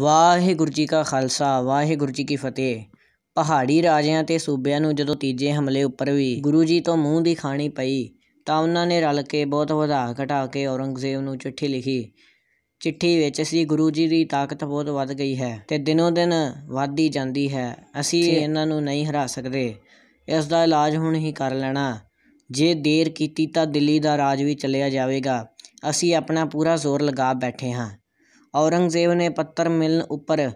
ਵਾਹਿਗੁਰੂ ਜੀ ਕਾ ਖਾਲਸਾ ਵਾਹਿਗੁਰੂ ਜੀ ਕੀ ਫਤਿਹ ਪਹਾੜੀ ਰਾਜਿਆਂ ਤੇ ਸੂਬਿਆਂ ਨੂੰ ਜਦੋਂ ਤੀਜੇ ਹਮਲੇ ਉੱਪਰ ਵੀ ਗੁਰੂ ਜੀ ਤੋਂ ਮੂੰਹ ਦੀ ਖਾਣੀ ਪਈ ਤਾਂ ਉਹਨਾਂ ਨੇ ਰਲ ਕੇ ਬਹੁਤ ਵਧਾ ਘਟਾ ਕੇ ਔਰੰਗਜ਼ੇਬ ਨੂੰ ਚਿੱਠੀ ਲਿਖੀ ਚਿੱਠੀ ਵਿੱਚ ਸੀ ਗੁਰੂ ਜੀ ਦੀ ਤਾਕਤ ਬਹੁਤ ਵੱਧ ਗਈ ਹੈ ਤੇ ਦਿਨੋ ਦਿਨ ਵਧਦੀ ਜਾਂਦੀ ਹੈ ਅਸੀਂ ਇਹਨਾਂ ਨੂੰ ਨਹੀਂ ਹਰਾ ਸਕਦੇ ਇਸ ਦਾ ਇਲਾਜ ਹੁਣ ਹੀ ਕਰ ਲੈਣਾ ਜੇ ਦੇਰ ਕੀਤੀ ਤਾਂ ਦਿੱਲੀ ਦਾ ਰਾਜ ਵੀ ਚੱਲਿਆ ਜਾਵੇਗਾ ਅਸੀਂ ਆਪਣਾ ਪੂਰਾ ਜ਼ੋਰ ਲਗਾ ਬੈਠੇ ਹਾਂ ਔਰੰਗਜ਼ੇਬ ਨੇ ਪੱਤਰ ਮਿਲਣ ਉੱਪਰ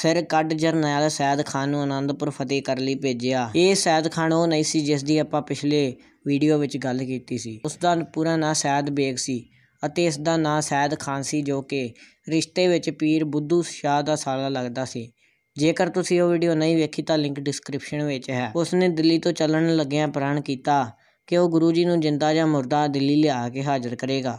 ਸਿਰ ਕੱਢ ਜਰਨੈਲ ਸੈਦ ਖਾਨ ਨੂੰ ਆਨੰਦਪੁਰ ਫਤਿਹ ਕਰ ਲਈ ਭੇਜਿਆ ਇਹ ਸੈਦ ਖਾਨ ਉਹ ਨਹੀਂ ਸੀ ਜਿਸ ਦੀ ਆਪਾਂ ਪਿਛਲੇ ਵੀਡੀਓ ਵਿੱਚ ਗੱਲ ਕੀਤੀ ਸੀ ਉਸ ਦਾ ਪੂਰਾ ਨਾਂ ਸੈਦ ਬੇਗ ਸੀ ਅਤੇ ਇਸ ਦਾ ਨਾਂ ਸੈਦ ਖਾਨ ਸੀ ਜੋ ਕਿ ਰਿਸ਼ਤੇ ਵਿੱਚ ਪੀਰ ਬੁੱਧੂ ਸ਼ਾਹ ਦਾ ਸਾਲਾ ਲੱਗਦਾ ਸੀ ਜੇਕਰ ਤੁਸੀਂ ਉਹ ਵੀਡੀਓ ਨਹੀਂ ਵੇਖੀ ਤਾਂ ਲਿੰਕ ਡਿਸਕ੍ਰਿਪਸ਼ਨ ਵਿੱਚ ਹੈ ਉਸ ਨੇ ਦਿੱਲੀ ਤੋਂ ਚੱਲਣ ਲੱਗਿਆਂ ਪ੍ਰਣ ਕੀਤਾ ਕਿ ਉਹ ਗੁਰੂ ਜੀ ਨੂੰ ਜਿੰਦਾ ਜਾਂ ਮਰਦਾ ਦਿੱਲੀ ਲਿਆ ਕੇ ਹਾਜ਼ਰ ਕਰੇਗਾ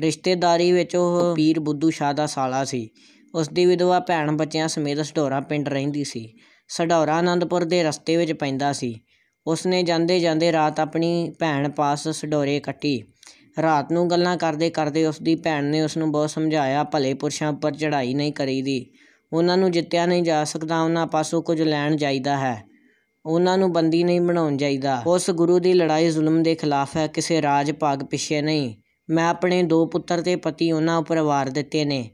ਰਿਸ਼ਤੇਦਾਰੀ ਵਿੱਚ ਉਹ ਪੀਰ ਬੁੱਧੂ ਸ਼ਾਹ ਦਾ ਸਾਲਾ ਸੀ ਉਸ ਦੀ ਵਿਧਵਾ ਭੈਣ ਬੱਚਿਆਂ ਸਮੇਤ ਸਢੌਰਾ ਪਿੰਡ ਰਹਿੰਦੀ ਸੀ ਸਢੌਰਾ ਆਨੰਦਪੁਰ ਦੇ ਰਸਤੇ ਵਿੱਚ ਪੈਂਦਾ ਸੀ ਉਸ ਨੇ ਜਾਂਦੇ ਜਾਂਦੇ ਰਾਤ ਆਪਣੀ ਭੈਣ ਪਾਸ ਸਢੌਰੇ ਕੱਟੀ ਰਾਤ ਨੂੰ ਗੱਲਾਂ ਕਰਦੇ ਕਰਦੇ ਉਸ ਦੀ ਭੈਣ ਨੇ ਉਸ ਨੂੰ ਬਹੁਤ ਸਮਝਾਇਆ ਭਲੇ ਪੁਰਸ਼ਾਂ ਉੱਪਰ ਚੜ੍ਹਾਈ ਨਹੀਂ ਕਰੀਦੀ ਉਹਨਾਂ ਨੂੰ ਜਿੱਤਿਆ ਨਹੀਂ ਜਾ ਸਕਦਾ ਉਹਨਾਂ ਪਾਸੋਂ ਕੁਝ ਲੈਣ ਜਾਈਦਾ ਹੈ ਉਹਨਾਂ ਨੂੰ ਬੰਦੀ ਨਹੀਂ ਬਣਾਉਣ ਚਾਹੀਦਾ ਉਸ ਗੁਰੂ ਦੀ ਲੜਾਈ ਜ਼ੁਲਮ ਦੇ ਖਿਲਾਫ ਹੈ ਕਿਸੇ ਰਾਜ ਭਾਗ ਪਿੱਛੇ ਨਹੀਂ ਮੈਂ ਆਪਣੇ ਦੋ ਪੁੱਤਰ ਤੇ ਪਤੀ ਉਹਨਾਂ ਉੱਪਰ ਵਾਰ ਦਿੱਤੇ ਨੇ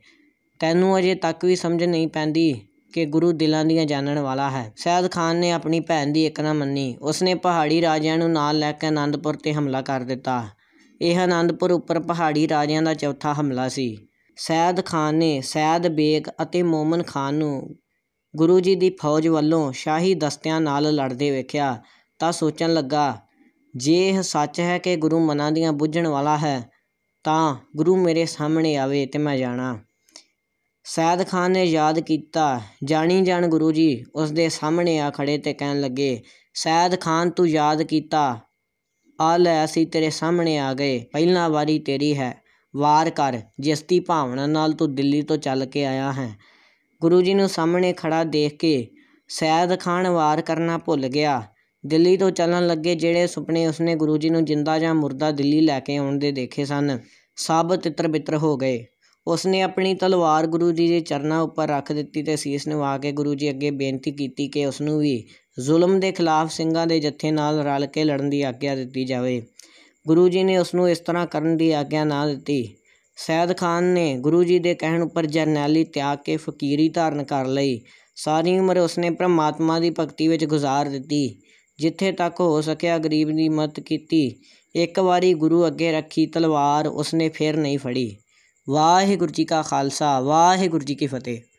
ਤੈਨੂੰ ਅਜੇ ਤੱਕ ਵੀ ਸਮਝ ਨਹੀਂ ਪੈਂਦੀ ਕਿ ਗੁਰੂ ਦਿਲਾਂ ਦੀਆਂ ਜਾਣਨ ਵਾਲਾ ਹੈ ਸੈਦ ਖਾਨ ਨੇ ਆਪਣੀ ਭੈਣ ਦੀ ਇੱਕ ਨਾ ਮੰਨੀ ਉਸਨੇ ਪਹਾੜੀ ਰਾਜਿਆਂ ਨੂੰ ਨਾਲ ਲੈ ਕੇ ਅਨੰਦਪੁਰ 'ਤੇ ਹਮਲਾ ਕਰ ਦਿੱਤਾ ਇਹ ਅਨੰਦਪੁਰ ਉੱਪਰ ਪਹਾੜੀ ਰਾਜਿਆਂ ਦਾ ਚੌਥਾ ਹਮਲਾ ਸੀ ਸੈਦ ਖਾਨ ਨੇ ਸੈਦ ਬੇਗ ਅਤੇ ਮੋਮਨ ਖਾਨ ਨੂੰ ਗੁਰੂ ਜੀ ਦੀ ਫੌਜ ਵੱਲੋਂ ਸ਼ਾਹੀ ਦਸਤਿਆਂ ਨਾਲ ਲੜਦੇ ਵੇਖਿਆ ਤਾਂ ਸੋਚਣ ਲੱਗਾ ਜੇ ਇਹ ਸੱਚ ਹੈ ਕਿ ਗੁਰੂ ਮਨਾਂ ਦੀਆਂ ਬੁੱਝਣ ਵਾਲਾ ਹੈ ਤਾਂ ਗੁਰੂ ਮੇਰੇ ਸਾਹਮਣੇ ਆਵੇ ਤੇ ਮੈਂ ਜਾਣਾ ਸੈਦ ਖਾਨ ਨੇ ਯਾਦ ਕੀਤਾ ਜਾਣੀ ਜਾਣ ਗੁਰੂ ਜੀ ਉਸ ਦੇ ਸਾਹਮਣੇ ਆ ਖੜੇ ਤੇ ਕਹਿਣ ਲੱਗੇ ਸੈਦ ਖਾਨ ਤੂੰ ਯਾਦ ਕੀਤਾ ਆ ਲੈ ਅਸੀਂ ਤੇਰੇ ਸਾਹਮਣੇ ਆ ਗਏ ਪਹਿਲਾਂ ਵਾਰੀ ਤੇਰੀ ਹੈ ਵਾਰ ਕਰ ਜਿਸ ਦੀ ਭਾਵਨਾ ਨਾਲ ਤੂੰ ਦਿੱਲੀ ਤੋਂ ਚੱਲ ਕੇ ਆਇਆ ਹੈ ਗੁਰੂ ਜੀ ਨੂੰ ਸਾਹਮਣੇ ਖੜਾ ਦੇਖ ਕੇ ਸੈਦ ਖਾਨ ਵਾਰ ਕਰਨਾ ਭੁੱਲ ਗਿਆ ਦਿੱਲੀ ਤੋਂ ਚੱਲਣ ਲੱਗੇ ਜਿਹੜੇ ਸੁਪਨੇ ਉਸਨੇ ਗੁਰੂ ਜੀ ਨੂੰ ਜਿੰਦਾ ਜਾਂ ਮੁਰਦਾ ਦਿੱਲੀ ਲੈ ਕੇ ਆਉਣ ਦੇ ਦੇਖੇ ਸਨ ਸਭ ਤਿੱਤਰ ਬਿੱਤਰ ਹੋ ਗਏ ਉਸਨੇ ਆਪਣੀ ਤਲਵਾਰ ਗੁਰੂ ਜੀ ਦੇ ਚਰਨਾਂ ਉੱਪਰ ਰੱਖ ਦਿੱਤੀ ਤੇ ਸੀਸ ਨਿਵਾ ਕੇ ਗੁਰੂ ਜੀ ਅੱਗੇ ਬੇਨਤੀ ਕੀਤੀ ਕਿ ਉਸ ਨੂੰ ਵੀ ਜ਼ੁਲਮ ਦੇ ਖਿਲਾਫ ਸਿੰਘਾਂ ਦੇ ਜੱਥੇ ਨਾਲ ਰਲ ਕੇ ਲੜਨ ਦੀ ਆਗਿਆ ਦਿੱਤੀ ਜਾਵੇ ਗੁਰੂ ਜੀ ਨੇ ਉਸ ਨੂੰ ਇਸ ਤਰ੍ਹਾਂ ਕਰਨ ਦੀ ਆਗਿਆ ਨਾ ਦਿੱਤੀ ਸੈਦ ਖਾਨ ਨੇ ਗੁਰੂ ਜੀ ਦੇ ਕਹਿਣ ਉੱਪਰ ਜਰਨੈਲੀ ਤਿਆਗ ਕੇ ਫਕੀਰੀ ਧਾਰਨ ਕਰ ਲਈ ਸਾਰੀ ਉਮਰ ਉਸਨੇ ਪ੍ਰਮਾਤਮਾ ਦੀ ਭਗਤੀ ਵਿੱਚ ਗੁਜ਼ਾਰ ਦਿੱਤੀ ਜਿੱਥੇ ਤੱਕ ਹੋ ਸਕਿਆ ਗਰੀਬ ਦੀ ਮਦਦ ਕੀਤੀ ਇੱਕ ਵਾਰੀ ਗੁਰੂ ਅੱਗੇ ਰੱਖੀ ਤਲਵਾਰ ਉਸਨੇ ਫਿਰ ਨਹੀਂ ਫੜੀ ਵਾਹਿਗੁਰੂ ਜੀ ਕਾ ਖਾਲਸਾ ਵਾਹਿਗੁਰੂ ਜੀ ਕੀ ਫਤਿਹ